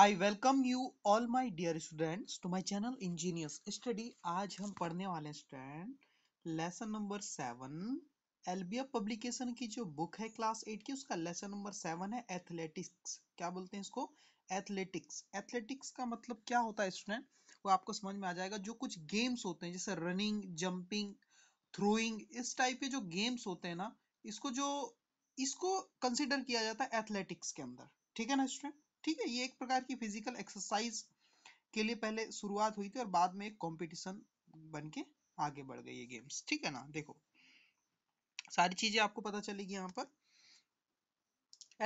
I welcome you all my dear students to my channel engineers study आज हम पढ़ने वाले student lesson number seven LBF publication की जो बुक है क्लास एट की उसका लेसन नंबर सेवन है एथलेटिक्स क्या बोलते हैं इसको एथलेटिक्स एथलेटिक्स का मतलब क्या होता है स्टूडेंट वो आपको समझ में आ जाएगा जो कुछ गेम्स होते हैं जैसे रनिंग जंपिंग थ्रोइंग इस टाइप के जो गेम्स होते हैं ना इसको जो इसको कंसिडर किया जाता है एथलेटिक्स के अंदर ठीक है ना स्टूडेंट ठीक है ये एक प्रकार की फिजिकल एक्सरसाइज के लिए पहले शुरुआत हुई थी और बाद में एक कॉम्पिटिशन बन के आगे बढ़ गई ये गेम्स ठीक है ना देखो सारी चीजें आपको पता चलेगी यहाँ पर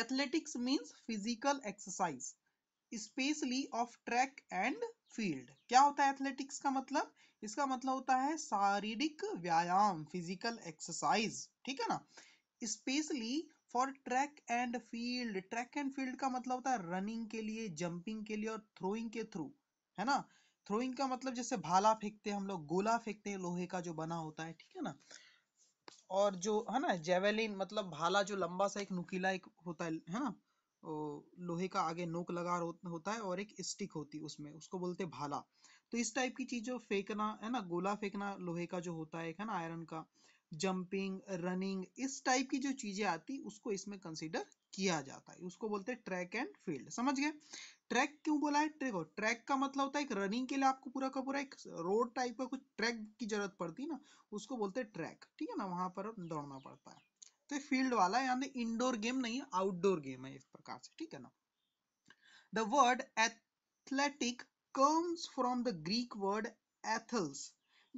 athletics means physical exercise specially of track and field क्या होता है एथलेटिक्स का मतलब इसका मतलब होता है शारीरिक व्यायाम फिजिकल एक्सरसाइज ठीक है ना specially for track and field track and field का मतलब होता है रनिंग के लिए जंपिंग के लिए और थ्रोइंग के थ्रू है ना थ्रोइंग का मतलब जैसे भाला फेंकते हैं हम लोग गोला फेंकते हैं लोहे का जो बना होता है ठीक है ना और जो है ना जेवेलिन मतलब भाला जो लंबा सा एक नुकीला एक होता है है ना लोहे का आगे नोक लगा होता है और एक स्टिक होती है उसमें उसको बोलते हैं भाला तो इस टाइप की चीज जो फेंकना है ना गोला फेंकना लोहे का जो होता है ना आयरन का जंपिंग रनिंग इस टाइप की जो चीजें आती उसको इसमें कंसिडर किया जाता है उसको बोलते हैं ट्रैक एंड फील्ड समझ गए ट्रैक क्यों बोला है ट्रैक और ट्रैक का मतलब होता है एक रनिंग के लिए आपको पूरा का पूरा एक रोड टाइप का कुछ ट्रैक की जरूरत पड़ती है ना उसको बोलते हैं ट्रैक ठीक है ना वहां पर दौड़ना पड़ता है तो फील्ड वाला यानी इंडोर गेम नहीं है आउटडोर गेम है इस प्रकार से ठीक है ना the word athletic comes from the Greek word athlos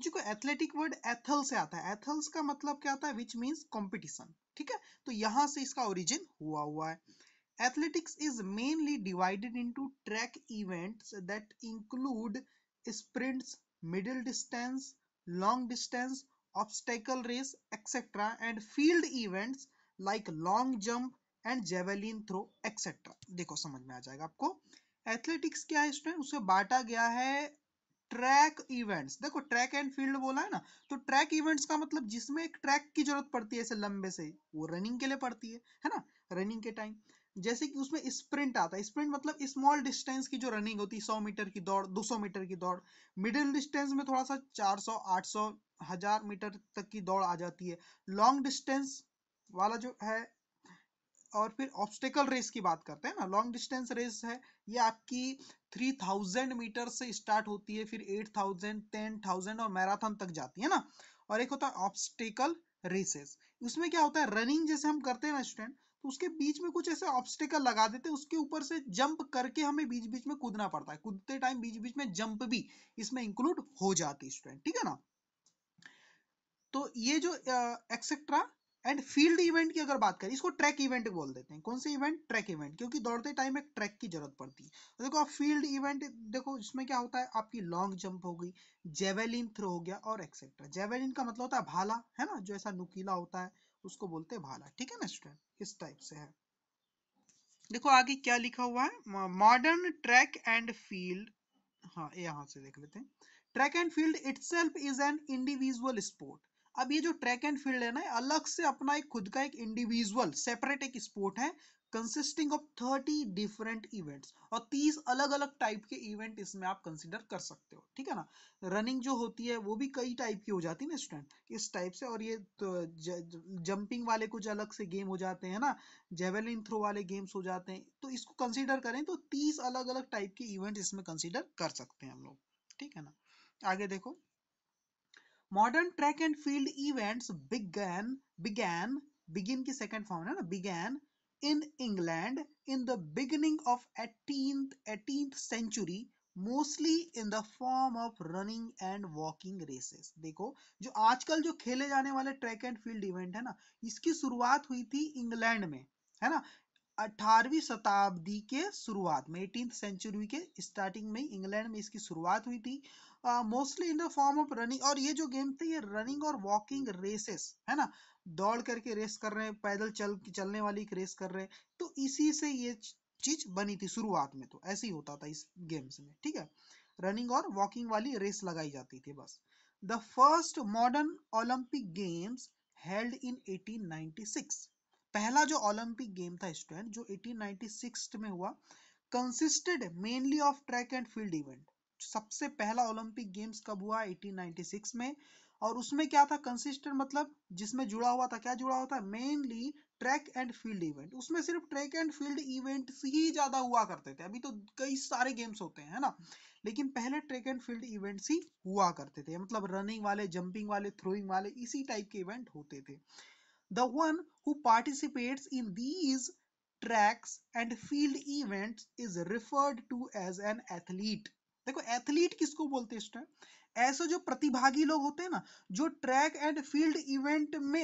देखो एथलेटिक वर्ड एथल से आता है एथल्स का मतलब क्या आता है विच मीन्स कॉम्पिटिशन ठीक है तो यहाँ से इसका ओरिजिन हुआ हुआ है athletics is mainly divided into track event that include sprints middle distance long distance obstacle race etcetera and field events like long jump and javelin throw etcetera देखो समझ में आ जाएगा आपको एथलेटिक्स क्या है इसमें उसे बांटा गया है ट्रैक इवेंट्स देखो ट्रैक एंड फील्ड बोला है ना तो ट्रैक इवेंट्स का मतलब जिसमें एक ट्रैक की जरूरत पड़ती है ऐसे लंबे से वो रनिंग के लिए पड़ती है है ना रनिंग के टाइम जैसे कि उसमें स्प्रिंट आता है स्प्रिंट मतलब स्मॉल डिस्टेंस की जो रनिंग होती है सौ मीटर की दौड़ दो मीटर की दौड़ मिडिल डिस्टेंस में थोड़ा सा चार सौ सौ हजार मीटर तक की दौड़ आ जाती है लॉन्ग डिस्टेंस वाला जो है और फिर ऑब्स्टेकल रेस की बात करते हैं ना लॉन्ग डिस्टेंस रेस है ये आपकी 3000 मीटर से स्टार्ट होती है फिर 8000 10000 और मैराथन तक जाती है ना और एक होता है ऑब्स्टेकल रेसेस उसमें क्या होता है रनिंग जैसे हम करते हैं ना स्टूडेंट तो उसके बीच में कुछ ऐसे ऑब्स्टेकल लगा देते हैं उसके ऊपर से जंप करके हमें बीच बीच में कूदना पड़ता है कूदते टाइम बीच बीच में जंप भी इसमें इंक्लूड हो जाती है स्टूडेंट ठीक है ना तो ये जो एक्सेट्रा एंड फील्ड इवेंट की अगर बात करें इसको ट्रैक इवेंट बोल देते हैं कौन से इवेंट ट्रैक इवेंट क्योंकि दौड़ते टाइम एक ट्रैक की जरूरत पड़ती है तो देखो आप फील्ड इवेंट देखो इसमें क्या होता है आपकी लॉन्ग जंप हो गई जेवेलिन थ्रो हो गया और एक्सेट्रा जेवेलिन का मतलब होता है भाला है ना जो ऐसा नुकीला होता है उसको बोलते हैं भाला ठीक है ना स्टूडेंट इस टाइप से है देखो आगे क्या लिखा हुआ है मॉडर्न ट्रैक एंड फील्ड हाँ यहाँ से देख लेते हैं track and field it is an individual sport अब ये जो ट्रैक एंड फील्ड है ना अलग से अपना एक खुद का एक इंडिविजुअल सेपरेट एक स्पोर्ट है consisting of thirty different events और तीस अलग अलग टाइप के इवेंट इसमें आप कंसिडर कर सकते हो ठीक है ना रनिंग जो होती है वो भी कई टाइप की हो जाती है ना स्टूडेंट इस टाइप से और ये तो जंपिंग वाले कुछ अलग से गेम हो जाते हैं ना जेवेलिन थ्रो वाले गेम्स हो जाते हैं तो इसको कंसिडर करें तो तीस अलग अलग टाइप के इवेंट इसमें कंसिडर कर सकते हैं हम लोग ठीक है ना आगे देखो modern track and field events began began begin की सेकेंड फॉर्म है ना began in England in the beginning of eighteen eighteen century mostly in the form of running and walking races देखो जो आजकल जो खेले जाने वाले ट्रैक एंड फील्ड इवेंट है ना इसकी शुरुआत हुई थी इंग्लैंड में है ना अठारहवीं शताब्दी के शुरुआत में एटीन सेंचुरी के स्टार्टिंग में इंग्लैंड में इसकी शुरुआत हुई थी mostly in the form of running और ये जो गेम थे ये रनिंग और वॉकिंग रेसेस है ना दौड़ करके रेस कर रहे हैं पैदल चल चलने वाली एक रेस कर रहे हैं तो इसी से ये चीज बनी थी शुरुआत में तो ऐसे ही होता था इस गेम्स में ठीक है रनिंग और वॉकिंग वाली रेस लगाई जाती थी बस the first modern Olympic games held in 1896 पहला जो ओलंपिक गेम था स्टूडेंट जो 1896 में हुआ consisted mainly of track and field event सबसे पहला ओलंपिक गेम्स कब हुआ 1896 में और उसमें क्या था कंसिस्टेंट मतलब जिसमें जुड़ा हुआ था क्या जुड़ा हुआ था mainly track and field event उसमें सिर्फ ट्रैक एंड फील्ड इवेंट ही ज्यादा हुआ करते थे अभी तो कई सारे गेम्स होते हैं ना लेकिन पहले ट्रैक एंड फील्ड इवेंट्स ही हुआ करते थे मतलब रनिंग वाले जंपिंग वाले थ्रोइंग वाले इसी टाइप के इवेंट होते थे the one who participates in these tracks and field events is referred to as an athlete देखो एथलीट किसको बोलते हैं स्टूडेंट ऐसे जो प्रतिभागी लोग होते हैं ना जो ट्रैक एंड फील्ड इवेंट में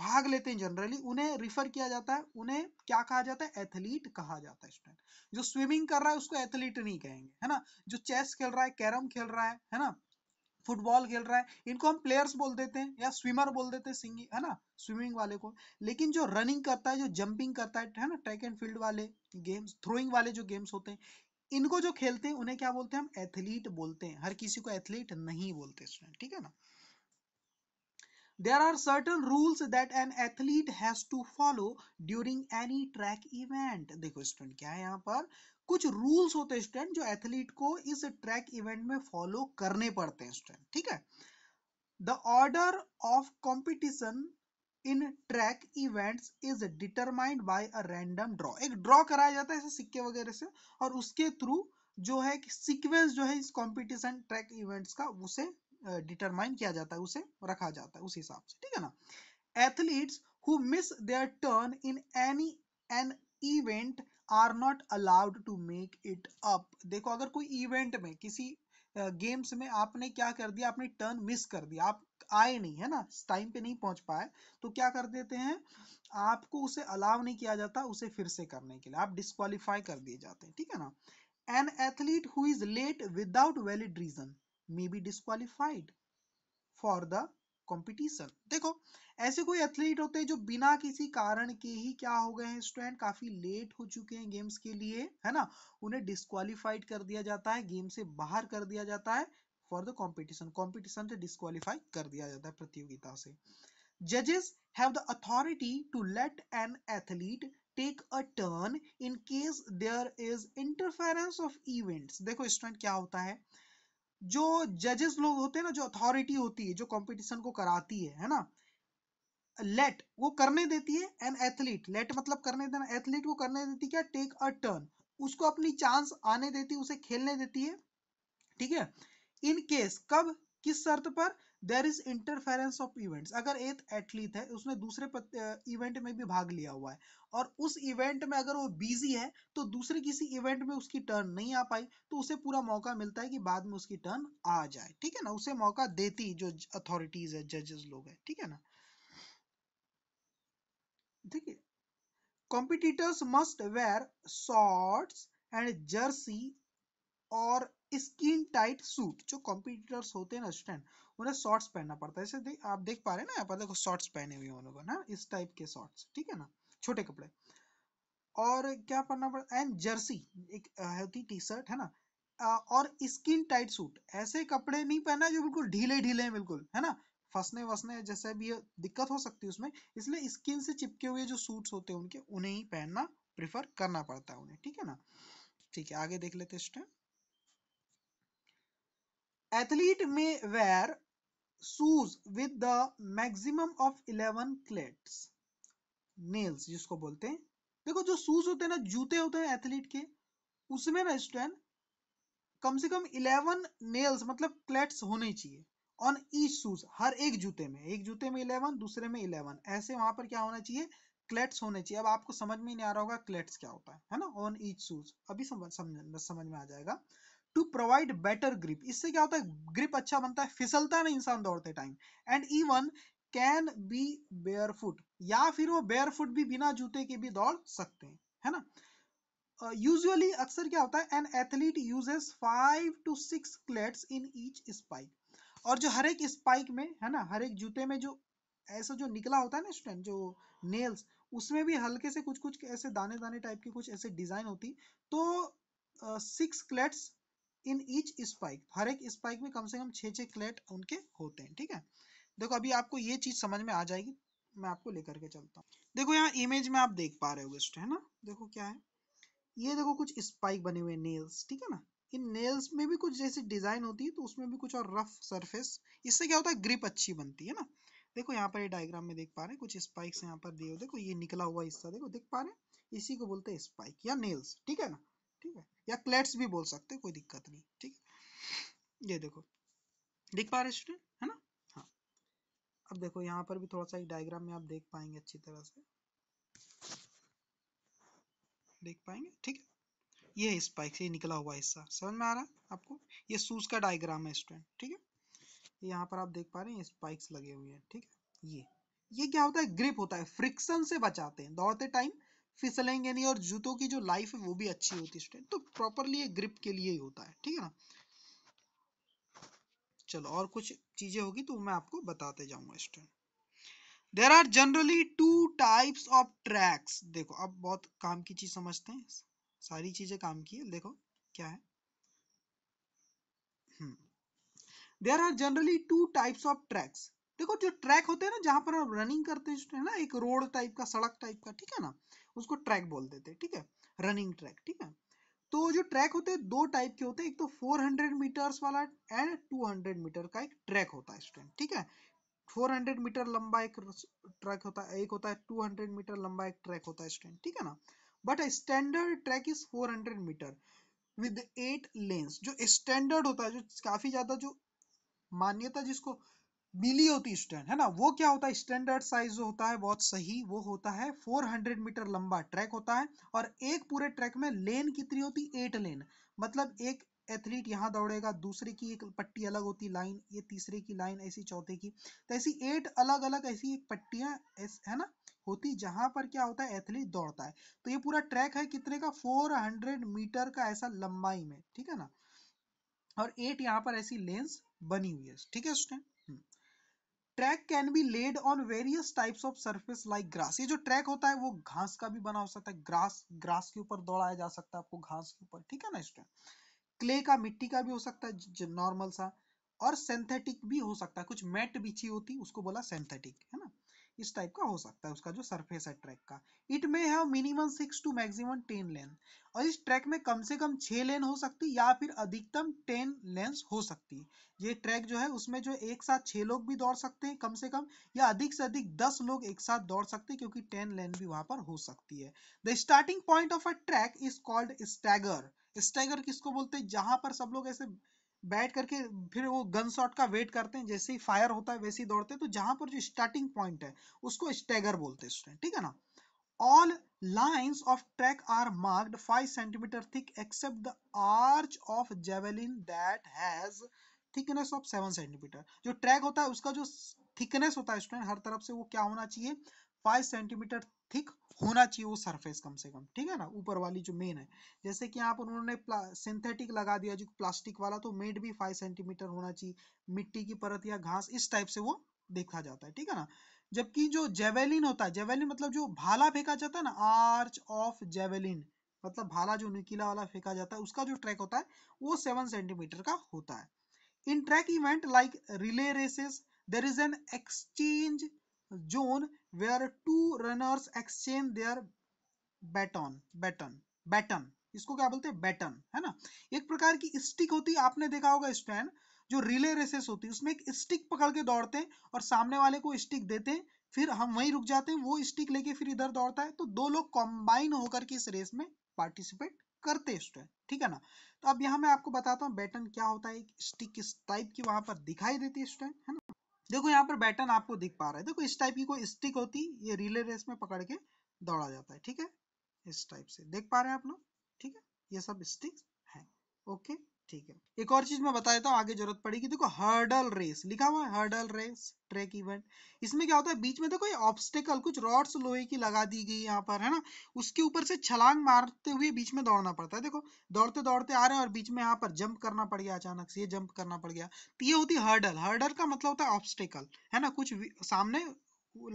भाग लेते हैं जनरली उन्हें रिफर किया जाता है उन्हें क्या कहा जाता है एथलीट कहा जाता है स्टूडेंट जो स्विमिंग कर रहा है उसको एथलीट नहीं कहेंगे है ना जो चेस खेल रहा है कैरम खेल रहा है है ना फुटबॉल खेल रहा है इनको हम प्लेयर्स बोल देते हैं या स्विमर बोल देते हैं सिंगिंग है ना स्विमिंग वाले को लेकिन जो रनिंग करता है जो जंपिंग करता है है ना ट्रैक एंड फील्ड वाले गेम्स थ्रोइंग वाले जो गेम्स होते हैं इनको जो खेलते हैं उन्हें क्या बोलते हैं हम एथलीट बोलते हैं हर किसी को एथलीट नहीं बोलते स्टूडेंट ठीक है ना there are certain rules that an athlete has to follow during any track event देखो स्टूडेंट क्या है यहाँ पर कुछ रूल्स होते हैं स्टूडेंट जो एथलीट को इस ट्रैक इवेंट में फॉलो करने पड़ते हैं स्टूडेंट ठीक है the order of competition in track event is determined by a random draw एक ड्रॉ कराया जाता है ऐसे सिक्के वगैरह से और उसके थ्रू जो है कि सीक्वेंस जो है इस कंपटीशन ट्रैक इवेंट्स का उसे डिटरमाइन किया जाता है उसे रखा जाता है उस हिसाब से ठीक है ना athletes who miss their turn in any an event are not allowed to make it up देखो अगर कोई इवेंट में किसी गेम्स में आपने क्या कर दिया आपने टर्न मिस कर दिया आप आए नहीं है ना टाइम पे नहीं पहुंच पाए तो क्या कर देते हैं आपको उसे अलाव नहीं किया जाता उसे फिर से करने के लिए आप डिस्कालीफाई कर दिए जाते हैं ठीक है ना an athlete who is late without valid reason may be disqualified for the competition देखो ऐसे कोई एथलीट होते हैं जो बिना किसी कारण के ही क्या हो गए हैं स्टूडेंट काफी लेट हो चुके हैं गेम्स के लिए है ना उन्हें डिस्कालीफाइड कर दिया जाता है गेम से बाहर कर दिया जाता है फॉर द कॉम्पिटिशन कॉम्पिटिशन से डिस्कालीफाई कर दिया जाता है प्रतियोगिता से जजेस have the authority to let an athlete take a turn in case there is interference of events देखो स्टूडेंट क्या होता है जो जजेस लोग होते हैं ना जो अथॉरिटी होती है जो कंपटीशन को कराती है है ना लेट वो करने देती है एन एथलीट लेट मतलब करने देना एथलीट को करने देती क्या टेक अ टर्न उसको अपनी चांस आने देती उसे खेलने देती है ठीक है इन केस कब किस शर्त पर there is interference of events अगर एक एथलीट है उसने दूसरे इवेंट में भी भाग लिया हुआ है और उस इवेंट में अगर वो बिजी है तो दूसरे किसी इवेंट में उसकी टर्न नहीं आ पाई तो उसे पूरा मौका मिलता है कि बाद में उसकी टर्न आ जाए ठीक है ना उसे मौका देती जो अथॉरिटीज है जजेस लोग है ठीक है ना ठीक है competitors must wear shorts and jersey और स्किन टाइट सूट जो कॉम्पिटिटर्स होते हैं ना स्टैंड उन्हें शॉर्ट्स पहनना पड़ता है जैसे आप देख पा रहे हैं ना यहाँ पर देखो शॉर्ट्स पहने हुए उन लोगों ने इस टाइप के शॉर्ट्स ठीक है ना छोटे कपड़े और क्या पहनना पड़ता एंड जर्सी एक हेल्थी टी शर्ट है ना और स्किन टाइट सूट ऐसे कपड़े नहीं पहना जो बिल्कुल ढीले ढीले हैं बिल्कुल है ना फंसने वसने जैसे भी दिक्कत हो सकती है उसमें इसलिए स्किन से चिपके हुए जो सूट्स होते हैं उनके उन्हें ही पहनना प्रिफर करना पड़ता है उन्हें ठीक है ना ठीक है आगे देख लेते हैं athlete may wear shoes with the maximum of eleven cleats nails जिसको बोलते हैं देखो जो शूज होते हैं ना जूते होते हैं एथलीट के उसमें ना स्टूडेंट कम से कम इलेवन नेल्स मतलब क्लेट्स होने चाहिए ऑन ईच शूज हर एक जूते में एक जूते में इलेवन दूसरे में इलेवन ऐसे वहां पर क्या होना चाहिए क्लेट्स होने चाहिए अब आपको समझ में नहीं आ रहा होगा क्लेट्स क्या होता है है ना ऑन ईच शूज अभी समझ समझ में आ जाएगा टू प्रोवाइड बेटर ग्रिप इससे क्या होता है ग्रिप अच्छा बनता है फिसलता नहीं इंसान दौड़ते time and even can be barefoot या फिर वो बेयर फुट भी बिना जूते के भी दौड़ सकते हैं है ना यूजुअली uh, अक्सर क्या होता है an athlete uses five to six cleats in each spike और जो हर एक स्पाइक में है ना हर एक जूते में जो ऐसा जो निकला होता है ना स्टूडेंट जो नेल्स उसमें भी हल्के से कुछ कुछ ऐसे दाने दाने टाइप के कुछ ऐसे डिजाइन होती तो six uh, cleats in each spike हर एक स्पाइक में कम से कम छः छः क्लेट उनके होते हैं ठीक है देखो अभी आपको ये चीज़ समझ में आ जाएगी मैं आपको लेकर के चलता हूँ देखो यहाँ इमेज में आप देख पा रहे हो है ना देखो क्या है ये देखो कुछ स्पाइक बने हुए नेल्स ठीक है ना इन नेल्स में भी कुछ जैसी डिजाइन होती है तो उसमें भी कुछ और रफ सरफेस इससे क्या होता है ग्रिप अच्छी बनती है ना देखो यहाँ पर ये डायग्राम में देख पा रहे हैं कुछ स्पाइक्स यहाँ पर दिए देखो ये निकला हुआ हिस्सा देखो देख पा रहे हैं इसी को बोलते हैं स्पाइक या नेल्स ठीक है ना ठीक है या क्लेट्स भी बोल सकते कोई दिक्कत नहीं ठीक ये देखो दिख पा रहे स्टूडेंट है ना हाँ अब देखो यहाँ पर भी थोड़ा सा एक डायग्राम में आप देख पाएंगे अच्छी तरह से देख पाएंगे ठीक है ये स्पाइक से निकला हुआ हिस्सा समझ में आ रहा है आपको ये सूज का डायग्राम है स्टूडेंट ठीक है यहाँ पर आप देख पा रहे हैं स्पाइक्स लगे हुए हैं ठीक है ये ये क्या होता है ग्रिप होता है फ्रिक्शन से बचाते हैं दौड़ते टाइम फिसलेंगे नहीं और जूतों की जो लाइफ है वो भी अच्छी होती है स्टूडेंट तो प्रॉपरली ये ग्रिप के लिए ही होता है ठीक है ना चलो और कुछ चीजें होगी तो मैं आपको बताते जाऊंगा student there are generally two types of tracks देखो अब बहुत काम की चीज समझते हैं सारी चीजें काम की है देखो क्या है there are generally two types of tracks देखो जो ट्रैक होते हैं ना जहां पर आप रनिंग करते हैं ना एक रोड टाइप का सड़क टाइप का ठीक है ना उसको ट्रैक बोल देते हैं ठीक है रनिंग ट्रैक ठीक है तो जो ट्रैक होते हैं दो टाइप के होते हैं एक तो 400 मीटर्स वाला एंड 200 मीटर का एक ट्रैक होता है स्टूडेंट ठीक है 400 मीटर लंबा एक ट्रैक होता है एक होता है 200 मीटर लंबा एक ट्रैक होता है स्टूडेंट ठीक है ना but standard track is 400 metre with eight lanes जो स्टैंडर्ड होता है जो काफी ज्यादा जो मान्यता जिसको मिली होती स्टैंड है ना वो क्या होता है स्टैंडर्ड साइज जो होता है बहुत सही वो होता है 400 मीटर लंबा ट्रैक होता है और एक पूरे ट्रैक में लेन कितनी होती एट लेन मतलब एक एथलीट यहाँ दौड़ेगा दूसरे की एक पट्टी अलग होती लाइन ये तीसरे की लाइन ऐसी चौथे की तो ऐसी एट अलग अलग ऐसी एक पट्टियाँ है ना होती जहां पर क्या होता है एथलीट दौड़ता है तो ये पूरा ट्रैक है कितने का 400 मीटर का ऐसा लंबाई में ठीक है ना और एट यहाँ पर ऐसी लेंस बनी हुई है ठीक है student hmm. Track can be laid on various types of surface like grass ये जो ट्रैक होता है वो घास का भी बना हो सकता है ग्रास ग्रास के ऊपर दौड़ाया जा सकता है आपको घास के ऊपर ठीक है ना स्टूडेंट क्ले का मिट्टी का भी हो सकता है नॉर्मल सा और सिंथेटिक भी हो सकता है कुछ मैट बिछी होती उसको बोला सिंथेटिक है ना इस टाइप का हो सकता है उसका जो सरफेस है ट्रैक का it may have minimum six to maximum ten lane और इस ट्रैक में कम से कम छह लेन हो सकती या फिर अधिकतम टेन लेंस हो सकती ये ट्रैक जो है उसमें जो एक साथ छह लोग भी दौड़ सकते हैं कम से कम या अधिक से अधिक दस लोग एक साथ दौड़ सकते हैं क्योंकि टेन लेन भी वहां पर हो सकती है the starting point of a track is called stagger stagger किसको बोलते हैं जहां पर सब लोग ऐसे बैठ करके फिर वो गन शॉट का वेट करते हैं जैसे ही फायर होता है वैसे ही दौड़ते हैं तो जहां पर जो स्टार्टिंग पॉइंट है उसको स्टैगर बोलते हैं ठीक है ना all lines of track are marked five centimetre thick except the arch of javelin that has thickness of seven centimetre जो ट्रैक होता है उसका जो थिकनेस होता है स्टूडेंट हर तरफ से वो क्या होना चाहिए फाइव सेंटीमीटर थिक होना चाहिए वो सरफेस कम से कम ठीक है ना ऊपर वाली जो मेन है जैसे कि यहाँ पर उन्होंने सिंथेटिक लगा दिया जो प्लास्टिक वाला तो मेड भी फाइव सेंटीमीटर होना चाहिए मिट्टी की परत या घास इस टाइप से वो देखा जाता है ठीक है ना जबकि जो जेवेलिन होता है जेवेलिन मतलब जो भाला फेंका जाता है ना आर्च ऑफ जेवेलिन मतलब भाला जो नुकीला वाला फेंका जाता है उसका जो ट्रैक होता है वो सेवन सेंटीमीटर का होता है in track event like relay races there is an exchange zone where two runners exchange their baton baton baton इसको क्या बोलते हैं बैटन है ना एक प्रकार की स्टिक होती है आपने देखा होगा स्टैंड जो रिले रेसेस होती है उसमें एक स्टिक पकड़ के दौड़ते हैं और सामने वाले को स्टिक देते हैं फिर हम वहीं रुक जाते हैं वो स्टिक लेके फिर इधर दौड़ता है तो दो लोग कॉम्बाइन होकर के इस रेस में पार्टिसिपेट करते हैं स्टूडेंट ठीक है ना तो अब यहाँ मैं आपको बताता हूँ बैटन क्या होता है एक स्टिक किस टाइप की वहां पर दिखाई देती है स्टूडेंट है ना देखो यहाँ पर बैटन आपको दिख पा रहा है देखो इस टाइप की कोई स्टिक होती ये रिले रेस में पकड़ के दौड़ा जाता है ठीक है इस टाइप से देख पा रहे हैं आप लोग ठीक है ये सब स्टिक्स हैं ओके ठीक है एक और चीज मैं बता देता हूँ आगे जरूरत पड़ेगी देखो हर्डल रेस लिखा हुआ है हर्डल रेस ट्रैक इवेंट इसमें क्या होता है बीच में देखो ये ऑब्स्टेकल कुछ रॉड्स लोहे की लगा दी गई यहाँ पर है ना उसके ऊपर से छलांग मारते हुए बीच में दौड़ना पड़ता है देखो दौड़ते दौड़ते आ रहे हैं और बीच में यहाँ पर जंप करना पड़ गया अचानक से ये जंप करना पड़ गया तो ये होती है हर्डल हर्डल का मतलब होता है ऑब्स्टेकल है ना कुछ सामने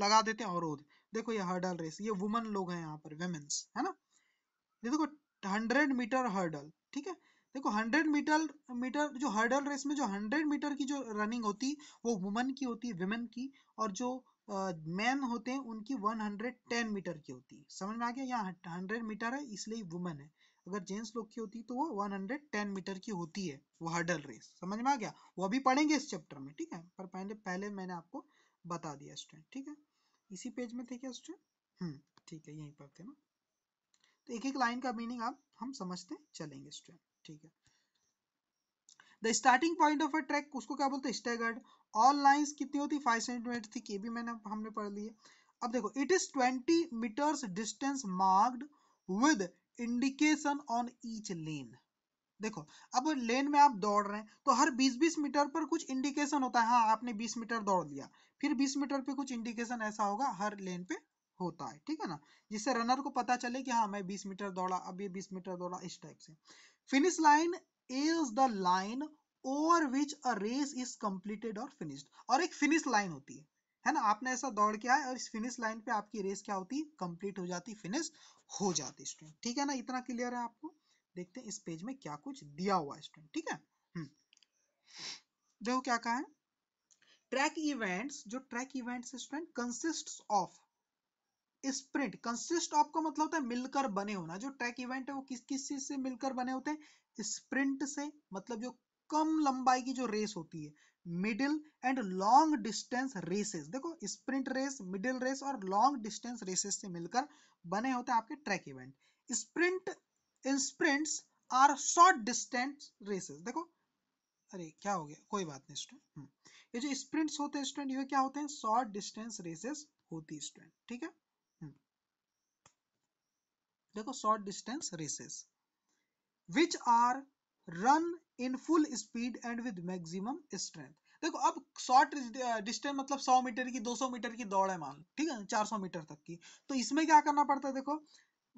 लगा देते हैं अवरोध देखो ये हर्डल रेस ये वुमन लोग हैं यहाँ पर वेमेन्स है ना ये देखो हंड्रेड मीटर हर्डल ठीक है देखो हंड्रेड मीटर मीटर जो हर्डल रेस में जो हंड्रेड मीटर की जो रनिंग होती वो वुमेन की होती है विमेन की और जो मैन होते हैं उनकी 110 मीटर की होती है समझ में आ गया यहाँ 100 मीटर है इसलिए वुमेन है अगर जेंट्स लोग की होती तो वो 110 मीटर की होती है वो हर्डल रेस समझ में आ गया वो अभी पढ़ेंगे इस चैप्टर में ठीक है पर पहले पहले मैंने आपको बता दिया स्टूडेंट ठीक है इसी पेज में थे क्या स्टूडेंट हम्म ठीक है यहीं पर थे ना तो एक एक लाइन का मीनिंग आप हम समझते चलेंगे स्टूडेंट ठीक है the starting point of a track उसको क्या बोलते हैं स्टेगर्ड ऑल लाइंस कितनी होती फाइव सेंटीमीटर थी के भी मैंने हमने पढ़ ली है अब देखो it is twenty metres distance marked with indication on each lane देखो अब लेन में आप दौड़ रहे हैं तो हर 20-20 मीटर पर कुछ इंडिकेशन होता है हाँ आपने 20 मीटर दौड़ लिया फिर 20 मीटर पे कुछ इंडिकेशन ऐसा होगा हर लेन पे होता है ठीक है ना जिससे रनर को पता चले कि हाँ मैं 20 मीटर दौड़ा अब ये 20 मीटर दौड़ा इस टाइप से Finish line is the line over which a race is completed और फिनिश्ड और एक फिनिश लाइन होती है है ना आपने ऐसा दौड़ किया है और इस फिनिश लाइन पे आपकी रेस क्या होती कंप्लीट हो जाती फिनिश हो जाती स्टूडेंट ठीक है ना इतना क्लियर है आपको देखते हैं इस पेज में क्या कुछ दिया हुआ है स्टूडेंट ठीक है हम्म। देखो क्या कहा है ट्रैक इवेंट्स जो track events student consists of sprint consist of का मतलब होता है मिलकर बने होना जो ट्रैक इवेंट है वो किस किस चीज से मिलकर बने होते हैं स्प्रिंट से मतलब जो कम लंबाई की जो रेस होती है middle and long distance races देखो स्प्रिंट रेस मिडिल रेस और लॉन्ग डिस्टेंस रेसेस से मिलकर बने होते हैं आपके track event sprint in sprints are short distance races देखो अरे क्या हो गया कोई बात नहीं स्टूडेंट हम्म। ये जो स्प्रिंट्स होते हैं स्टूडेंट ये क्या होते हैं शॉर्ट डिस्टेंस रेसेस होती है स्टूडेंट ठीक है देखो short distance races which are run in full speed and with maximum strength देखो अब शॉर्ट डिस्टेंस मतलब 100 मीटर की 200 मीटर की दौड़ है मान ठीक है 400 मीटर तक की तो इसमें क्या करना पड़ता है देखो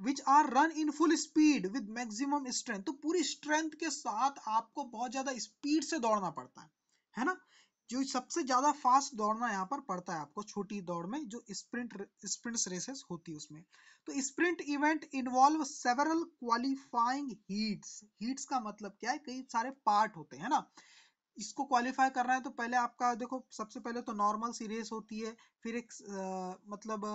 which are run in full speed with maximum strength तो पूरी स्ट्रेंथ के साथ आपको बहुत ज्यादा स्पीड से दौड़ना पड़ता है है ना जो सबसे ज्यादा फास्ट दौड़ना यहाँ पर पड़ता है आपको छोटी दौड़ में जो स्प्रिंट स्प्रिंट रेसेस होती है उसमें तो sprint event involve several qualifying heats heats का मतलब क्या है कई सारे पार्ट होते हैं ना इसको क्वालिफाई करना है तो पहले आपका देखो सबसे पहले तो नॉर्मल सी रेस होती है फिर एक आ, मतलब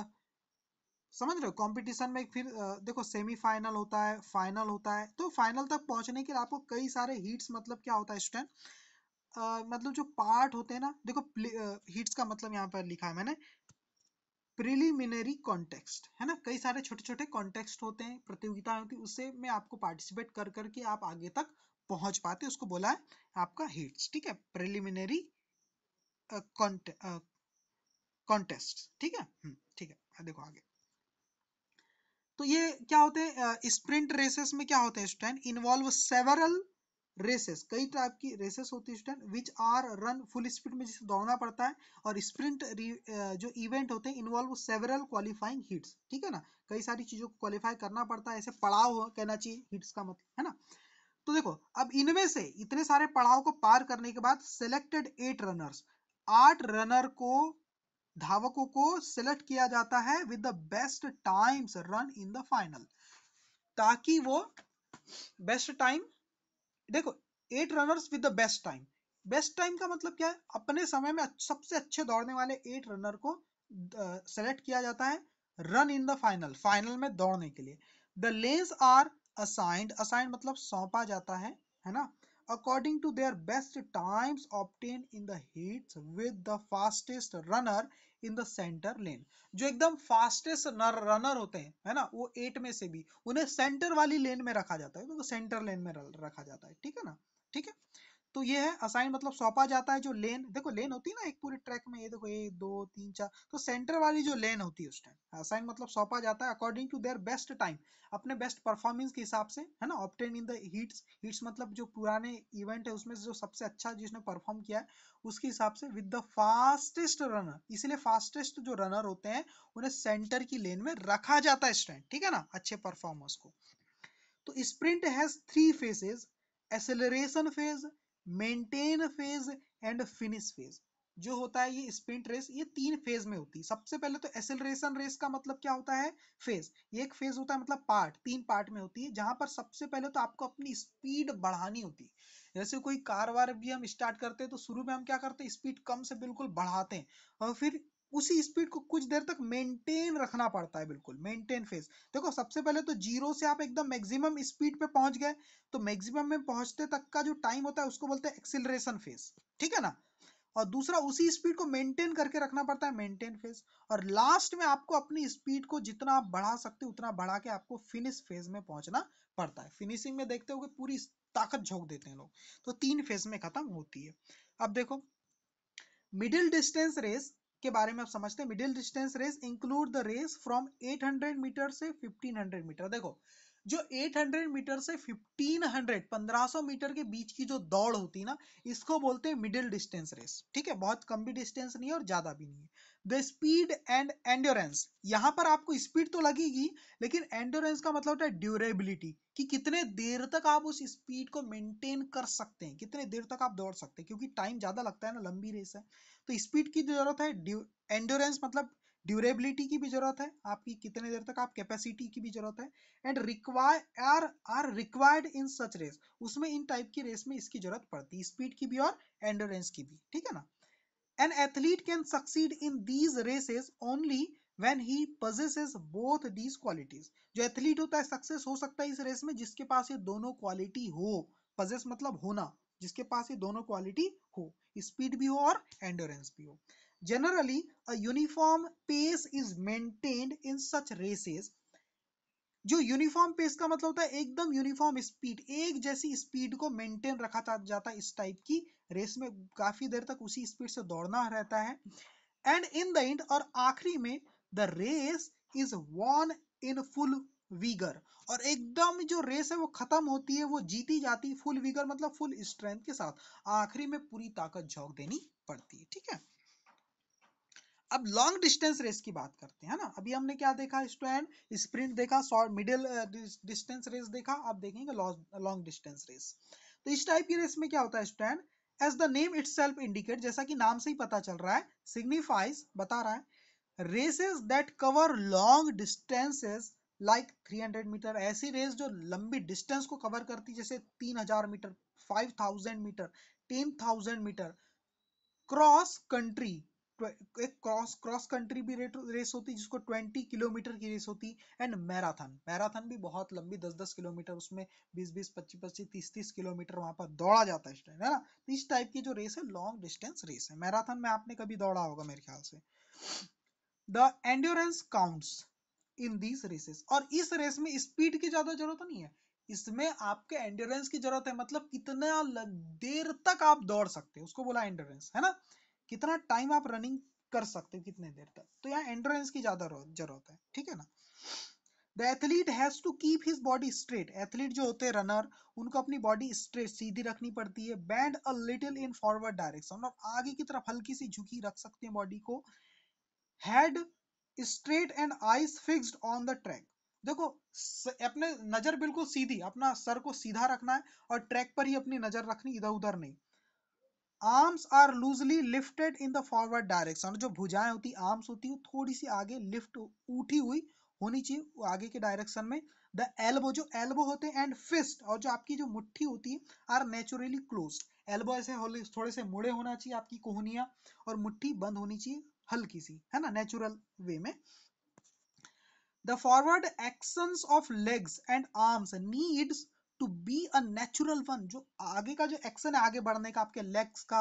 समझ रहे हो कंपटीशन में फिर देखो सेमीफाइनल होता है फाइनल होता है तो फाइनल तक पहुंचने के लिए आपको कई सारे हीट्स मतलब क्या होता है स्टूडेंट मतलब जो पार्ट होते हैं ना देखो हिट्स का मतलब यहाँ पर लिखा है मैंने प्रिलिमिनरी कॉन्टेक्स्ट है ना कई सारे छोटे छोटे कॉन्टेक्स्ट होते हैं प्रतियोगिता होती है उससे में आपको पार्टिसिपेट कर करके आप आगे तक पहुंच पाते उसको बोला है आपका हिट्स ठीक है प्रिलिमिनरी कॉन्टेस्ट ठीक है हम्म, ठीक है देखो आगे तो ये क्या होते हैं स्प्रिंट रेसेस में क्या होते हैं स्टूडेंट इन्वॉल्व सेवरल रेसेस कई टाइप की रेसेस होती है student which are run full speed में जिसे दौड़ना पड़ता है और स्प्रिंट जो इवेंट होते हैं इन्वॉल्व सेवरल क्वालिफाइंग हिट्स ठीक है ना कई सारी चीजों को क्वालिफाई करना पड़ता है ऐसे पड़ाव कहना चाहिए हिट्स का मतलब है ना तो देखो अब इनमें से इतने सारे पड़ाव को पार करने के बाद सिलेक्टेड एट रनर्स आठ रनर को धावकों को सिलेक्ट किया जाता है with the best times run in the final ताकि वो बेस्ट टाइम देखो eight runners with the best time best time का मतलब क्या है अपने समय में सबसे अच्छे दौड़ने वाले एट रनर को सेलेक्ट किया जाता है run in the final final में दौड़ने के लिए the lanes are assigned assigned मतलब सौंपा जाता है है ना according to their best times obtained in the heats with the fastest runner in the centre lane जो एकदम फास्टेस्ट रनर होते हैं है ना वो एट में से भी उन्हें सेंटर वाली लेन में रखा जाता है तो सेंटर लेन में रखा जाता है ठीक है ना ठीक है तो ये है असाइन मतलब सौंपा जाता है जो लेन देखो लेन होती है ना एक पूरे ट्रैक में ये देखो ये दो तीन चार तो सेंटर वाली जो लेन होती है उस टाइम असाइन मतलब सौंपा जाता है according to their best time अपने बेस्ट परफॉर्मेंस के हिसाब से है ना obtained in the heats heats मतलब जो पुराने इवेंट है उसमें जो सबसे अच्छा जिसने परफॉर्म किया है उसके हिसाब से विद द फास्टेस्ट रनर इसलिए फास्टेस्ट जो रनर होते हैं उन्हें सेंटर की लेन में रखा जाता है स्टैंड ठीक है ना अच्छे परफॉर्मर्स को तो sprint has three phases acceleration phase maintain phase and finish phase जो होता है ये स्प्रिंट रेस ये तीन फेज में होती है सबसे पहले तो एसेलरेशन रेस का मतलब क्या होता है फेज ये एक फेज होता है मतलब पार्ट तीन पार्ट में होती है जहां पर सबसे पहले तो आपको अपनी स्पीड बढ़ानी होती है जैसे कोई कार वार भी हम स्टार्ट करते हैं तो शुरू में हम क्या करते हैं स्पीड कम से बिल्कुल बढ़ाते हैं और फिर उसी स्पीड को कुछ देर तक मेंटेन रखना पड़ता है बिल्कुल मेंटेन फेज देखो सबसे पहले तो जीरो से आप एकदम मैक्सिमम स्पीड पे पहुंच गए तो मैक्सिमम में पहुंचते तक का जो टाइम होता है उसको बोलते हैं एक्सिलरेशन फेज ठीक है ना और दूसरा उसी स्पीड को मेंटेन करके रखना पड़ता है मेंटेन फेज और लास्ट में आपको अपनी स्पीड को जितना आप बढ़ा सकते हो उतना बढ़ा के आपको फिनिश फेज में पहुंचना पड़ता है फिनिशिंग में देखते हो कि पूरी ताकत झोंक देते हैं लोग तो तीन फेज में खत्म होती है अब देखो मिडिल डिस्टेंस रेस के बारे में आप समझते हैं middle distance race include the race from 800 metre से 1500 मीटर देखो जो 800 मीटर से 1500 1500 मीटर के बीच की जो दौड़ होती है ना इसको बोलते हैं मिडिल डिस्टेंस रेस ठीक है बहुत कम भी डिस्टेंस नहीं है और ज्यादा भी नहीं है द स्पीड एंड एंडोरेंस यहाँ पर आपको स्पीड तो लगेगी लेकिन एंडोरेंस का मतलब होता है ड्यूरेबिलिटी कि कितने देर तक आप उस स्पीड को मेंटेन कर सकते हैं कितने देर तक आप दौड़ सकते हैं क्योंकि टाइम ज्यादा लगता है ना लंबी रेस है तो स्पीड की जरूरत है एंडोरेंस मतलब ड्यूरेबिलिटी की भी जरूरत है आपकी कितने देर तक आप कैपेसिटी की भी जरूरत है and require are required in such race उसमें इन टाइप की रेस में इसकी जरूरत पड़ती है स्पीड की भी और एंडोरेंस की भी ठीक है ना an athlete can succeed in these races only when he possesses both these qualities जो एथलीट होता है सक्सेस हो सकता है इस रेस में जिसके पास ये दोनों क्वालिटी हो पजेस मतलब होना जिसके पास ये दोनों क्वालिटी हो स्पीड भी हो और एंडोरेंस भी हो generally a uniform pace is maintained in such races जो यूनिफॉर्म पेस का मतलब होता है एकदम यूनिफॉर्म स्पीड एक जैसी स्पीड को मेंटेन रखा जाता है इस टाइप की रेस में काफी देर तक उसी स्पीड से दौड़ना रहता है एंड इन द एंड और आखिरी में the race is won in full vigour और एकदम जो रेस है वो खत्म होती है वो जीती जाती फुल वीगर मतलब फुल स्ट्रेंथ के साथ आखिरी में पूरी ताकत झोंक देनी पड़ती है ठीक है अब लॉन्ग डिस्टेंस रेस की बात करते हैं ना अभी हमने क्या देखा स्टैंड स्प्रिंट देखा शॉर्ट मिडिल डिस्टेंस रेस देखा आप देखेंगे लॉन्ग डिस्टेंस रेस तो इस टाइप की रेस में क्या होता है stand as the name itself indicate जैसा कि नाम से ही पता चल रहा है सिग्निफाइज बता रहा है races that cover long distances like three hundred metre ऐसी रेस जो लंबी डिस्टेंस को कवर करती जैसे तीन हजार metre five thousand metre ten thousand metre cross country एक क्रॉस क्रॉस कंट्री भी रेस होती जिसको 20 किलोमीटर की रेस होती एंड मैराथन मैराथन भी बहुत लंबी 10-10 किलोमीटर उसमें 20-20 25-25 30-30 किलोमीटर वहां पर दौड़ा जाता है है ना तो इस टाइप की जो रेस है लॉन्ग डिस्टेंस रेस है मैराथन में आपने कभी दौड़ा होगा मेरे ख्याल से the end counts in these races और इस रेस में स्पीड की ज्यादा जरूरत नहीं है इसमें आपके एंडोरेंस की जरूरत है मतलब कितना देर तक आप दौड़ सकते हो उसको बोला एंडोरेंस है ना कितना टाइम आप रनिंग कर सकते हो कितने देर तक तो यहाँ एंडोरेंस की ज्यादा जरूरत है ठीक है ना the athlete has to keep his body straight athlete जो होते हैं रनर उनको अपनी बॉडी स्ट्रेट सीधी रखनी पड़ती है bend a little in forward direction और आगे की तरफ हल्की सी झुकी रख सकते हैं बॉडी को head straight and eyes fixed on the track देखो अपने नजर बिल्कुल सीधी अपना सर को सीधा रखना है और ट्रैक पर ही अपनी नजर रखनी इधर उधर नहीं arms are loosely lifted in the forward direction जो भुजाएं होती आर्म्स होती है थोड़ी सी आगे लिफ्ट उठी हुई होनी चाहिए वो आगे के डायरेक्शन में द एल्बो जो एल्बो होते हैं एंड फिस्ट और जो आपकी जो मुट्ठी होती है आर नेचुरली क्लोज एल्बो ऐसे थोड़े से मुड़े होना चाहिए आपकी कोहनिया और मुट्ठी बंद होनी चाहिए हल्की सी है ना नेचुरल वे में the forward actions of legs and arms needs to be a natural one जो आगे का जो एक्शन है आगे बढ़ने का आपके लेग्स का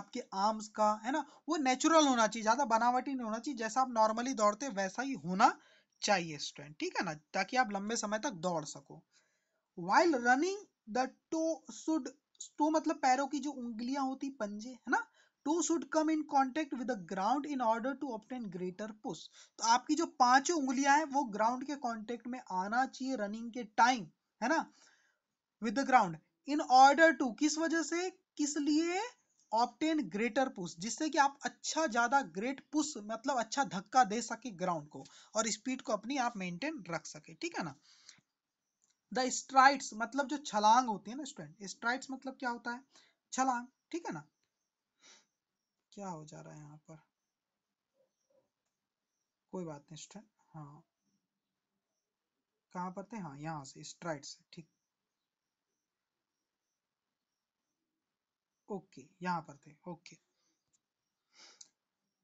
आपके आर्म्स का है ना वो नेचुरल होना चाहिए ज्यादा बनावटी नहीं होना चाहिए जैसा आप नॉर्मली दौड़ते वैसा ही होना चाहिए स्टूडेंट ठीक है ना ताकि आप लंबे समय तक दौड़ सको while running the toe should toe मतलब पैरों की जो उंगलियां होती पंजे है ना toe should come in contact with the ground in order to obtain greater push तो आपकी जो पांचों उंगलियां हैं वो ग्राउंड के कॉन्टेक्ट में आना चाहिए रनिंग के टाइम है ना with the ground in order to किस वजह से किस लिए ऑप्टेन ग्रेटर पुश जिससे कि आप अच्छा ज्यादा ग्रेट पुश मतलब अच्छा धक्का दे सके ग्राउंड को और स्पीड को अपनी आप मेंटेन रख सके ठीक है ना द स्ट्राइड्स मतलब जो छलांग होती है ना स्टूडेंट स्ट्राइड्स मतलब क्या होता है छलांग ठीक है ना क्या हो जा रहा है यहाँ पर कोई बात नहीं स्टूडेंट हाँ कहाँ पर थे हाँ यहाँ से स्ट्राइड से ठीक ओके यहाँ पर थे okay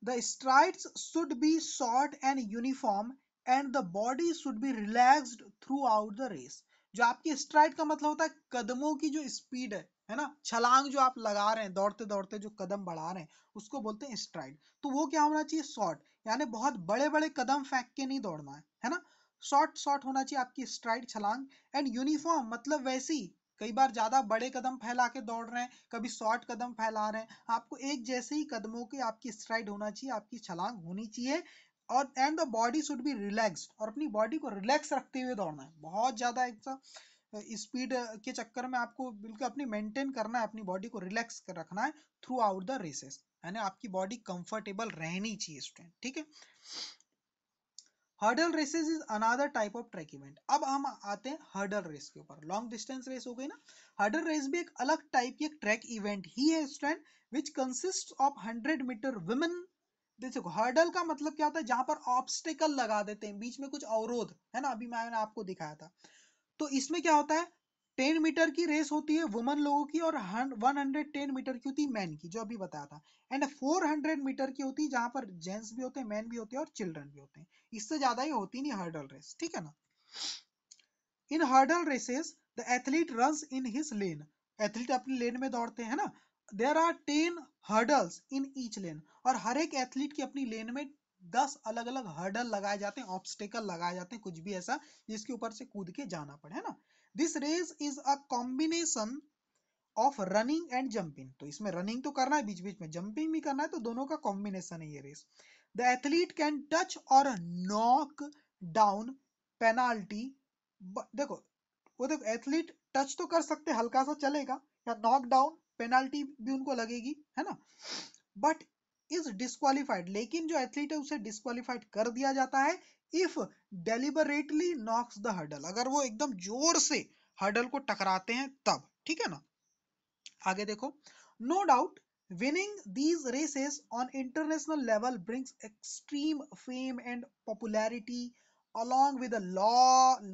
the strides should be short and uniform and the body should be relaxed throughout the race जो आपकी स्ट्राइड का मतलब होता है कदमों की जो स्पीड है है ना छलांग जो आप लगा रहे हैं दौड़ते दौड़ते जो कदम बढ़ा रहे हैं उसको बोलते हैं स्ट्राइड तो वो क्या होना चाहिए शॉर्ट यानी बहुत बड़े बड़े कदम फेंक के नहीं दौड़ना है है ना शॉर्ट शॉर्ट होना चाहिए आपकी स्ट्राइड छलांग एंड यूनिफॉर्म मतलब वैसी कई बार ज्यादा बड़े कदम फैला के दौड़ रहे हैं कभी शॉर्ट कदम फैला रहे हैं आपको एक जैसे ही कदमों के आपकी स्ट्राइड होना चाहिए आपकी छलांग होनी चाहिए और and the body should be relax और अपनी बॉडी को रिलैक्स रखते हुए दौड़ना है बहुत ज्यादा एक स्पीड के चक्कर में आपको बिल्कुल अपनी मेंटेन करना है अपनी बॉडी को रिलैक्स कर रखना है थ्रू आउट द रेसेस यानी आपकी बॉडी कंफर्टेबल रहनी चाहिए स्टूडेंट ठीक है hurdle races is another type of track event अब हम आते हैं हर्डल रेस के ऊपर लॉन्ग डिस्टेंस रेस हो गई ना हर्डल रेस भी एक अलग टाइप की ट्रैक इवेंट ही है student which consist of hundred metre women देखो हर्डल का मतलब क्या होता है जहां पर ऑब्स्टेकल लगा देते हैं बीच में कुछ अवरोध है ना अभी मैंने आपको दिखाया था तो इसमें क्या होता है टेन मीटर की रेस होती है वुमन लोगों की और वन हंड्रेड टेन मीटर की होती है मैन की जो अभी बताया था एंड फोर हंड्रेड मीटर की होती है जहां पर जेंट्स भी होते हैं मैन भी होते हैं और चिल्ड्रन भी होते हैं इससे ज्यादा ही होती नहीं हर्डल रेस ठीक है ना in hurdle races the athlete run in his lane athlete अपनी लेन में दौड़ते हैं ना there are ten hurdles in each lane और हर एक एथलीट की अपनी लेन में दस अलग अलग हर्डल लगाए जाते हैं ऑब्स्टेकल लगाए जाते हैं कुछ भी ऐसा जिसके ऊपर से कूद के जाना पड़े है ना this race is a combination of running and jumping तो इसमें रनिंग तो करना है बीच बीच में जंपिंग भी करना है तो दोनों का कॉम्बिनेशन है ये race the athlete can touch और नॉक डाउन पेनाल्टी देखो वो देखो एथलीट टच तो कर सकते हल्का सा चलेगा या नॉक डाउन पेनाल्टी भी उनको लगेगी है ना बट इज डिस्कालीफाइड लेकिन जो एथलीट है उसे डिस्कालीफाइड कर दिया जाता है if deliberately knocks the hurdle अगर वो एकदम जोर से हर्डल को टकराते हैं तब ठीक है ना आगे देखो no doubt winning these races on international level brings extreme fame and popularity along with a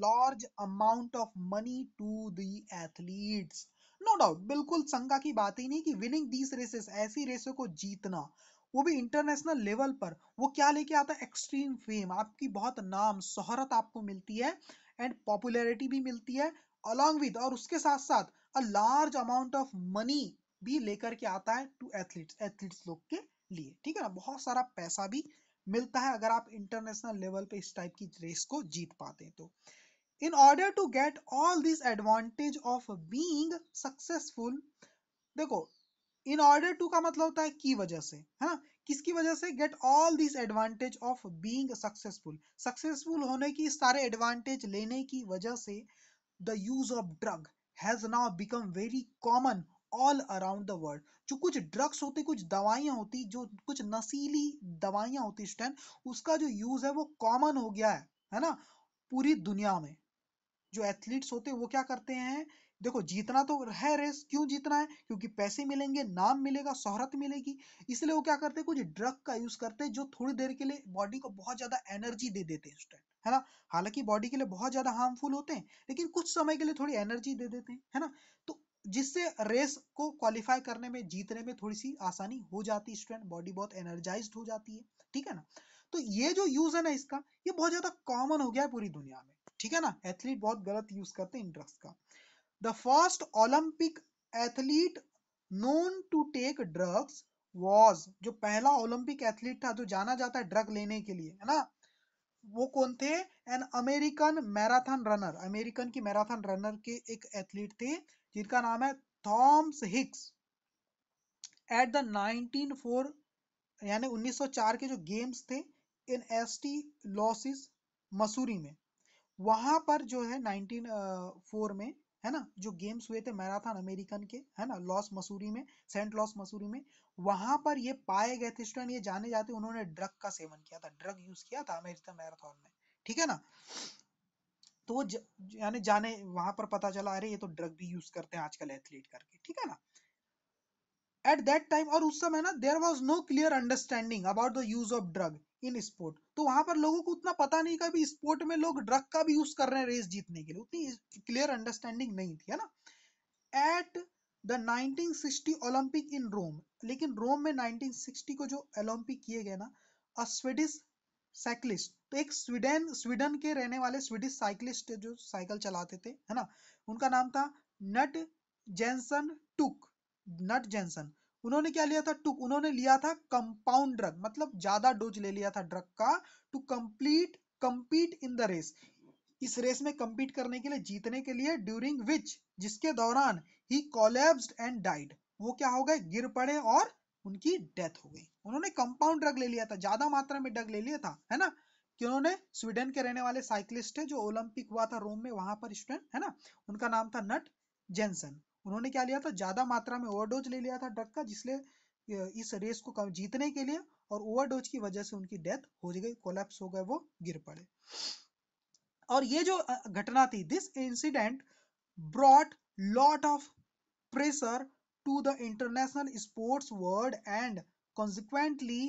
large amount of money to the athletes no no doubt बिल्कुल शंका की बात ही नहीं कि विनिंग दीज रेसेस ऐसी रेसों को जीतना वो भी इंटरनेशनल लेवल पर वो क्या लेके आता है एक्सट्रीम फेम आपकी बहुत नाम शोहरत आपको मिलती है एंड पॉपुलैरिटी भी मिलती है अलॉन्ग विद और उसके साथ साथ a large amount of money भी लेकर के आता है टू एथलीट्स एथलीट्स लोग के लिए ठीक है ना बहुत सारा पैसा भी मिलता है अगर आप इंटरनेशनल लेवल पे इस टाइप की रेस को जीत पाते हैं तो in order to get all this advantage of being successful देखो इन ऑर्डर टू का मतलब होता है की वजह से है ना किसकी वजह से get all this advantage of being successful successful होने की सारे एडवांटेज लेने की वजह से the use of drug has now become very common all around the world जो कुछ ड्रग्स होते कुछ दवाइयां होती जो कुछ नशीली दवाइयां होती स्टैन उसका जो यूज है वो कॉमन हो गया है है ना पूरी दुनिया में जो एथलीट्स होते हैं वो क्या करते हैं देखो जीतना तो है रेस क्यों जीतना है क्योंकि पैसे मिलेंगे नाम मिलेगा शोहरत मिलेगी इसलिए वो क्या करते हैं कुछ ड्रग का यूज करते हैं जो थोड़ी देर के लिए बॉडी को बहुत ज्यादा एनर्जी दे देते हैं स्टूडेंट है ना हालांकि बॉडी के लिए बहुत ज्यादा हार्मफुल होते हैं लेकिन कुछ समय के लिए थोड़ी एनर्जी दे देते हैं है ना तो जिससे रेस को क्वालिफाई करने में जीतने में थोड़ी सी आसानी हो जाती है स्टूडेंट बॉडी बहुत एनर्जाइज हो जाती है ठीक है ना तो ये जो यूज है ना इसका ये बहुत ज्यादा कॉमन हो गया है पूरी दुनिया में ठीक है ना एथलीट बहुत गलत यूज करते हैं इन ड्रग्स का The first Olympic athlete known to take drugs was जो पहला ओलंपिक एथलीट था जो जाना जाता है ड्रग लेने के लिए है ना वो कौन थे an American marathon runner American की मैराथन रनर के एक एथलीट थे जिनका नाम है थॉम्स हिक्स एट द 194 यानी 1904 के जो गेम्स थे इन एसटी लॉसिस मसूरी में वहां पर जो है 194 uh, में है ना जो गेम्स हुए थे मैराथन अमेरिकन के है ना लॉस मसूरी में सेंट लॉस मसूरी में वहां पर ये पाए गए थे स्टूडेंट ये जाने जाते उन्होंने ड्रग का सेवन किया था ड्रग यूज किया था अमेरिकन मैराथन में ठीक है ना तो यानी जाने वहां पर पता चला अरे ये तो ड्रग भी यूज करते हैं आजकल एथलीट करके ठीक है ना एट दैट टाइम और उस समय ना there was no clear understanding about the use of drug in sport तो वहां पर लोगों को उतना पता नहीं था स्पोर्ट में लोग ड्रग का भी यूज कर रहे हैं रेस जीतने के लिए उतनी क्लियर अंडरस्टैंडिंग नहीं थी है ना at the 1960 Olympic in Rome लेकिन रोम में 1960 को जो ओलंपिक किए गए ना अ स्वीडिश साइकिलिस्ट तो एक स्वीडन स्वीडन के रहने वाले स्वीडिश साइकिलिस्ट जो साइकिल चलाते थे है ना उनका नाम था नट जेंसन टुक नट जेंसन उन्होंने क्या लिया था टुक उन्होंने लिया था कंपाउंड ड्रग मतलब ज्यादा डोज ले लिया था ड्रग का to complete compete in the race इस रेस में कंपीट करने के लिए जीतने के लिए ड्यूरिंग विच जिसके दौरान ही कोलेब्स्ड एंड डाइड वो क्या हो गए गिर पड़े और उनकी डेथ हो गई उन्होंने कंपाउंड ड्रग ले लिया था ज्यादा मात्रा में ड्रग ले लिया था है ना कि उन्होंने स्वीडन के रहने वाले साइक्लिस्ट है जो ओलंपिक हुआ था रोम में वहां पर स्टूडेंट है ना उनका नाम था नट जेनसन उन्होंने क्या लिया था ज्यादा मात्रा में ओवरडोज ले लिया था ड्रग का जिसने इस रेस को जीतने के लिए और ओवरडोज की वजह से उनकी डेथ हो गई कोलैप्स हो गए वो गिर पड़े और ये जो घटना थी this incident brought lot of pressure to the international sports world and consequently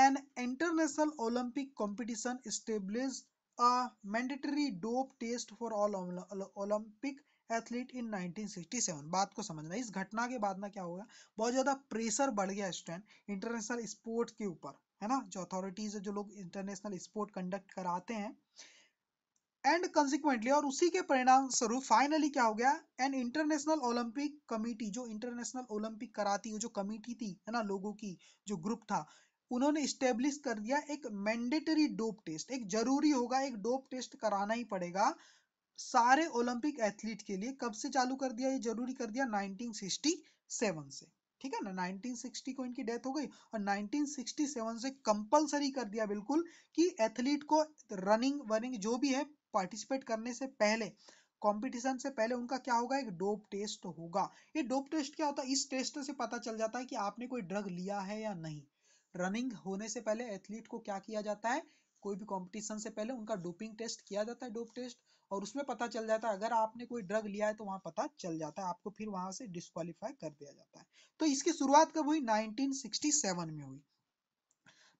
an international Olympic competition establish mandatory dope test for all Olympic athlete in 1967 बात को समझना इस घटना के बाद ना क्या होगा बहुत ज़्यादा प्रेशर बढ़ गया स्टूडेंट इंटरनेशनल स्पोर्ट्स के ऊपर है ना जो अथॉरिटीज जो लोग इंटरनेशनल स्पोर्ट कंडक्ट कराते हैं एंड कंसिक्वेंटली और उसी के परिणाम स्वरूप फाइनली क्या हो गया एन इंटरनेशनल ओलंपिक कमेटी जो इंटरनेशनल ओलंपिक कराती है जो कमेटी थी है ना लोगों की जो ग्रुप था उन्होंने स्टेब्लिश कर दिया एक मैंडेटरी डोप टेस्ट एक जरूरी होगा एक डोप टेस्ट कराना ही पड़ेगा सारे ओलंपिक एथलीट के लिए कब से चालू कर दिया ये जरूरी कर दिया 1967 से ठीक है ना 1960 को इनकी डेथ हो गई और 1967 से कंपलसरी कर दिया बिल्कुल कि एथलीट को रनिंग वनिंग जो भी है पार्टिसिपेट करने से पहले कंपटीशन से पहले उनका क्या होगा एक डोप टेस्ट होगा ये डोप टेस्ट क्या होता है इस टेस्ट से पता चल जाता है कि आपने कोई ड्रग लिया है या नहीं रनिंग होने से पहले एथलीट को क्या किया जाता है कोई भी कंपटीशन से पहले उनका डोपिंग टेस्ट किया जाता है डोप टेस्ट और उसमें पता चल जाता है अगर आपने कोई ड्रग लिया है तो वहाँ पता चल जाता है आपको फिर वहां से डिस्कालीफाई कर दिया जाता है तो इसकी शुरुआत कब हुई 1967 में हुई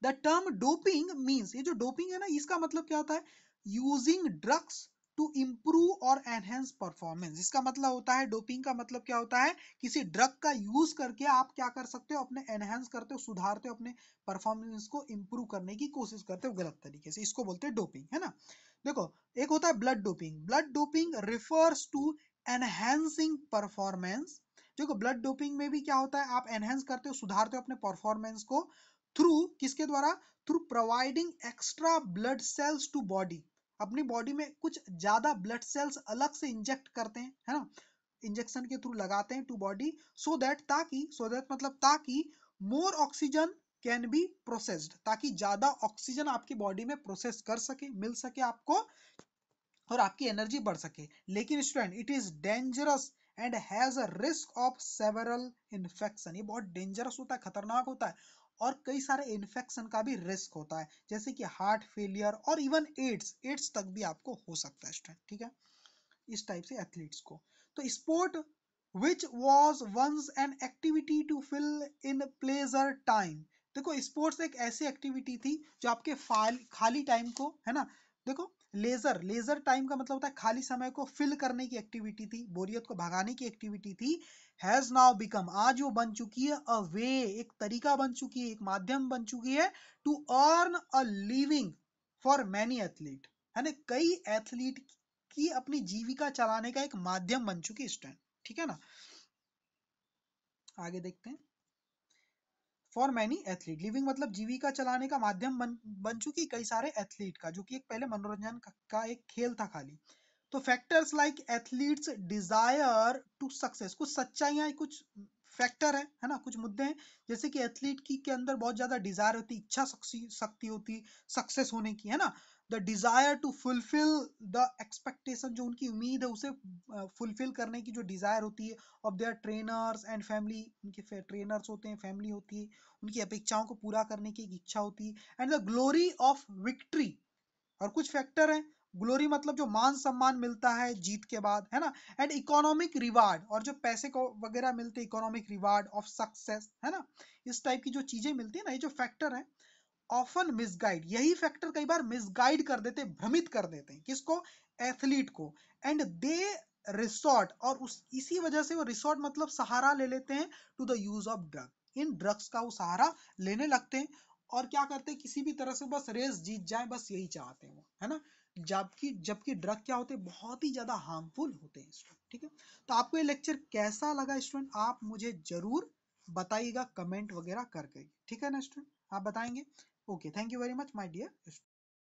द टर्म डोपिंग मीन्स ये जो डोपिंग है ना इसका मतलब क्या होता है यूजिंग ड्रग्स टू इम्प्रूव और एनहेंस परफॉर्मेंस इसका मतलब होता है डोपिंग का मतलब क्या होता है किसी ड्रग का यूज करके आप क्या कर सकते हो अपने एनहेंस करते हो सुधारते हो अपने परफॉर्मेंस को इम्प्रूव करने की कोशिश करते हो गलत तरीके से इसको बोलते हैं डोपिंग है ना देखो एक होता है blood doping blood doping refers to enhancing performance देखो ब्लड डोपिंग में भी क्या होता है आप एनहेंस करते हो सुधारते हो अपने परफॉर्मेंस को थ्रू किसके द्वारा through providing extra blood cells to body अपनी बॉडी में कुछ ज्यादा ब्लड सेल्स अलग से इंजेक्ट करते हैं है ना इंजेक्शन के थ्रू लगाते हैं टू बॉडी सो दैट ताकि सो दैट मतलब ताकि more oxygen can be processed ताकि ज्यादा ऑक्सीजन आपकी बॉडी में प्रोसेस कर सके मिल सके आपको और आपकी एनर्जी बढ़ सके लेकिन student it is dangerous and has a risk of several infection ये बहुत डेंजरस होता है खतरनाक होता है और कई सारे इन्फेक्शन का भी रिस्क होता है जैसे कि हार्ट फेलियर और इवन एड्स एड्स तक भी आपको हो सकता है स्टूडेंट ठीक है इस टाइप से एथलीट्स को तो sport which was once an activity to fill in pleasure time देखो स्पोर्ट्स एक ऐसी एक्टिविटी थी जो आपके खाली टाइम को है ना देखो लेजर लेजर टाइम का मतलब होता है खाली समय को फिल करने की एक्टिविटी थी बोरियत को भगाने की एक्टिविटी थी हैज नाउ बिकम आज वो बन चुकी है अ वे एक तरीका बन चुकी है एक माध्यम बन चुकी है to earn a living for many athlete है ना कई एथलीट की अपनी जीविका चलाने का एक माध्यम बन चुकी है इस टाइम ठीक है ना आगे देखते हैं फॉर मैनी एथलीट लिविंग मतलब जीविका चलाने का माध्यम बन बन चुकी कई सारे एथलीट का जो कि एक पहले मनोरंजन का, का एक खेल था खाली तो factors like athletes desire to success कुछ सच्चाइयां कुछ फैक्टर है है ना कुछ मुद्दे हैं जैसे कि एथलीट की के अंदर बहुत ज्यादा डिजायर होती इच्छा शक्ति होती सक्सेस होने की है ना the desire to fulfil the expectation जो उनकी उम्मीद है उसे फुलफिल करने की जो डिज़ायर होती है of their trainers and family उनके ट्रेनर्स होते हैं फैमिली होती है उनकी अपेक्षाओं को पूरा करने की एक इच्छा होती है and the glory of victory और कुछ फैक्टर हैं ग्लोरी मतलब जो मान सम्मान मिलता है जीत के बाद है ना एंड इकोनॉमिक रिवार्ड और जो पैसे को वगैरह मिलते इकोनॉमिक रिवार्ड ऑफ सक्सेस है ना इस टाइप की जो चीजें मिलती है ना ये जो फैक्टर है ऑफन मिसगाइड यही फैक्टर कई बार मिसगाइड कर देते भ्रमित कर देते हैं किसको एथलीट को एंड दे रिसोर्ट और उस इसी वजह से वो रिसोर्ट मतलब सहारा ले लेते हैं to the use of drug इन ड्रग्स का वो सहारा लेने लगते हैं और क्या करते हैं किसी भी तरह से बस रेस जीत जाए बस यही चाहते हैं वो है ना जबकि जबकि ड्रग क्या होते हैं बहुत ही ज़्यादा हार्मफुल होते हैं स्टूडेंट ठीक है तो आपको ये लेक्चर कैसा लगा स्टूडेंट आप मुझे ज़रूर बताइएगा कमेंट वगैरह करके ठीक है ना स्टूडेंट आप बताएंगे Okay, thank you very much, my dear